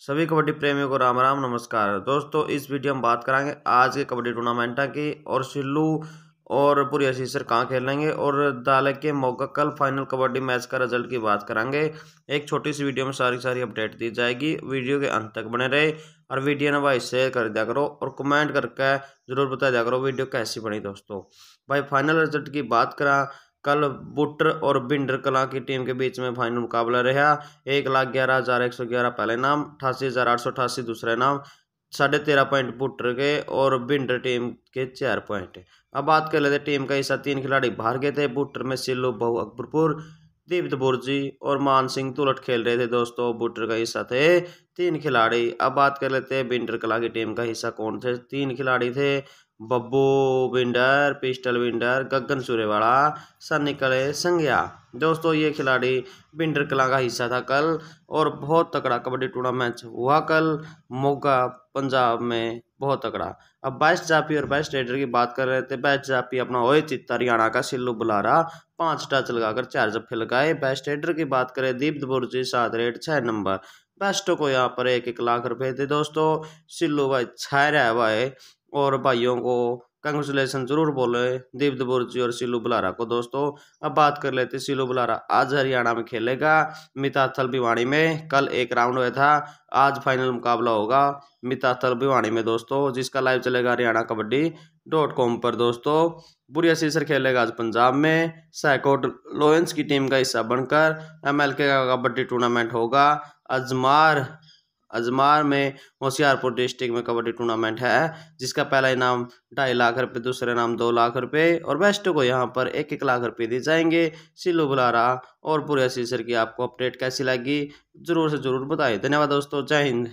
सभी कबड्डी प्रेमियों को राम राम नमस्कार दोस्तों इस वीडियो में बात कराएंगे आज के कबड्डी टूर्नामेंट की और सिल्लू और पूरी अशीसर कहाँ खेलेंगे और दालक के मौका कल फाइनल कबड्डी मैच का रिजल्ट की बात करेंगे एक छोटी सी वीडियो में सारी सारी अपडेट दी जाएगी वीडियो के अंत तक बने रहे और वीडियो ने भाई शेयर कर दिया करो और कमेंट करके जरूर बता दिया करो वीडियो कैसी बनी दोस्तों भाई फाइनल रिजल्ट की बात करा कल बुटर और बिंडर कला की टीम के बीच में फाइनल मुकाबला रहा एक लाख ग्यारह हज़ार एक सौ ग्यारह पहले नाम अठासी हज़ार आठ सौ अठासी दूसरा नाम साढ़े तेरह पॉइंट बुटर के और बिंडर टीम के चार पॉइंट अब बात कर लेते टीम का हिस्सा तीन खिलाड़ी बाहर गए थे बुट्टर में सिल्लू बहु अकबरपुर दीप्त दबोरजी और मान सिंह तुलट खेल रहे थे दोस्तों बुटर का हिस्सा थे तीन खिलाड़ी अब बात कर लेते हैं बिंडर कला की टीम का हिस्सा कौन थे तीन खिलाड़ी थे बब्बू बिंडर पिस्टल बिंडर गगन सूर्यवाड़ा सन्निकले संघिया दोस्तों ये खिलाड़ी बिंडर कला का हिस्सा था कल और बहुत तकड़ा कबड्डी टूर्नामेंट हुआ कल मोगा पंजाब में बहुत तकड़ा अब बाईस जापी और बेस्ट रेडर की बात कर रहे थे बाईस जापी अपना ओए चित्ता हरियाणा का सिल्लू बुलारा पांच टच लगाकर चार जफे लगाए बेस्ट रेडर की बात करें दीप दबुर्जी सात रेट छः नंबर बेस्टों तो को यहाँ पर एक एक लाख रुपए थे दोस्तों सिल्लू भाई छाय रहा भाई और भाइयों को कंग्रेचुलेसन जरूर बोलो दीप जी और सिलू बुलारा को दोस्तों अब बात कर लेते सिलू बुलारा आज हरियाणा में खेलेगा मिताथल भिवाणी में कल एक राउंड हुआ था आज फाइनल मुकाबला होगा मिताथल भिवाणी में दोस्तों जिसका लाइव चलेगा हरियाणा कबड्डी डॉट कॉम पर दोस्तों बुरिया सीसर खेलेगा आज पंजाब में सैकोट लोयंस की टीम का हिस्सा बनकर एम एल के का कबड्डी टूर्नामेंट होगा अजमार अजमार में होशियारपुर डिस्ट्रिक्ट में कबड्डी टूर्नामेंट है जिसका पहला इनाम ढाई लाख रुपये दूसरा इनाम दो लाख रुपये और बेस्ट को यहाँ पर एक एक लाख रुपये दिए जाएंगे सिलू बुलारा और पूरे सीसर की आपको अपडेट कैसी लगी ज़रूर से ज़रूर बताएं धन्यवाद दोस्तों जय हिंद